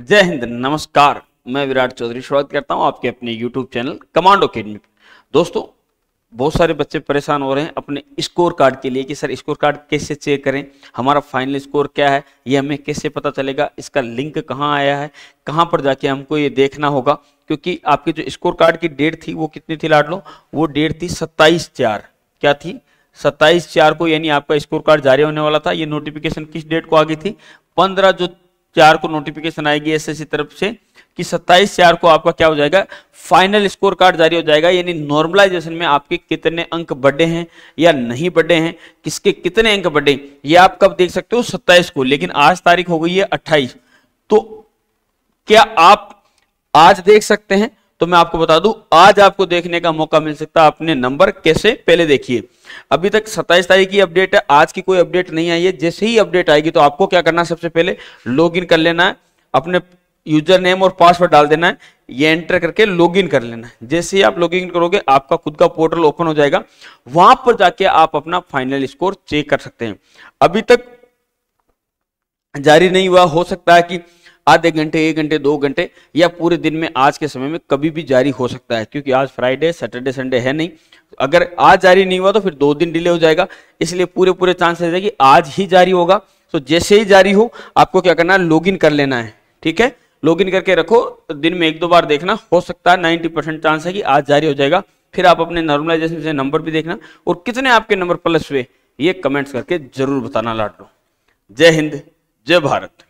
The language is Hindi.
जय हिंद नमस्कार मैं विराट चौधरी स्वागत करता हूं आपके अपने यूट्यूब चैनल कमांडो अकेडमी दोस्तों बहुत सारे बच्चे परेशान हो रहे हैं अपने स्कोर कार्ड के लिए कि सर स्कोर कार्ड कैसे चेक करें हमारा फाइनल स्कोर क्या है ये हमें कैसे पता चलेगा इसका लिंक कहाँ आया है कहाँ पर जाके हमको ये देखना होगा क्योंकि आपके जो स्कोर कार्ड की डेट थी वो कितनी थी लाड लो वो डेट थी सत्ताईस चार क्या थी सत्ताईस चार को यानी आपका स्कोर कार्ड जारी होने वाला था ये नोटिफिकेशन किस डेट को आ गई थी पंद्रह जो चार को नोटिफिकेशन आएगी एस तरफ से कि 27 चार को आपका क्या हो जाएगा फाइनल स्कोर कार्ड जारी हो जाएगा यानी नॉर्मलाइजेशन में आपके कितने अंक बढ़े हैं या नहीं बढ़े हैं किसके कितने अंक बढ़े ये आप कब देख सकते हो 27 को लेकिन आज तारीख हो गई है 28 तो क्या आप आज देख सकते हैं तो मैं आपको बता दूं आज आपको देखने का मौका मिल सकता है अपने नंबर कैसे पहले देखिए अभी तक 27 तारीख की अपडेट है आज की कोई अपडेट नहीं आई है जैसे ही अपडेट आएगी तो आपको क्या करना है सबसे पहले लॉग कर लेना है अपने यूजर नेम और पासवर्ड डाल देना है ये एंटर करके लॉगिन कर लेना है जैसे ही आप लॉगिन करोगे आपका खुद का पोर्टल ओपन हो जाएगा वहां पर जाके आप अपना फाइनल स्कोर चेक कर सकते हैं अभी तक जारी नहीं हुआ हो सकता है कि आधे घंटे एक घंटे दो घंटे या पूरे दिन में आज के समय में कभी भी जारी हो सकता है क्योंकि आज फ्राइडे सैटरडे संडे है नहीं अगर आज जारी नहीं हुआ तो फिर दो दिन डिले हो जाएगा इसलिए पूरे पूरे चांसेस है कि आज ही जारी होगा तो जैसे ही जारी हो आपको क्या करना है लॉग कर लेना है ठीक है लॉग करके रखो दिन में एक दो बार देखना हो सकता है परसेंट चांस है कि आज जारी हो जाएगा फिर आप अपने नॉर्मलाइजेशन से नंबर भी देखना और कितने आपके नंबर प्लस हुए ये कमेंट्स करके जरूर बताना लाट लो जय हिंद जय भारत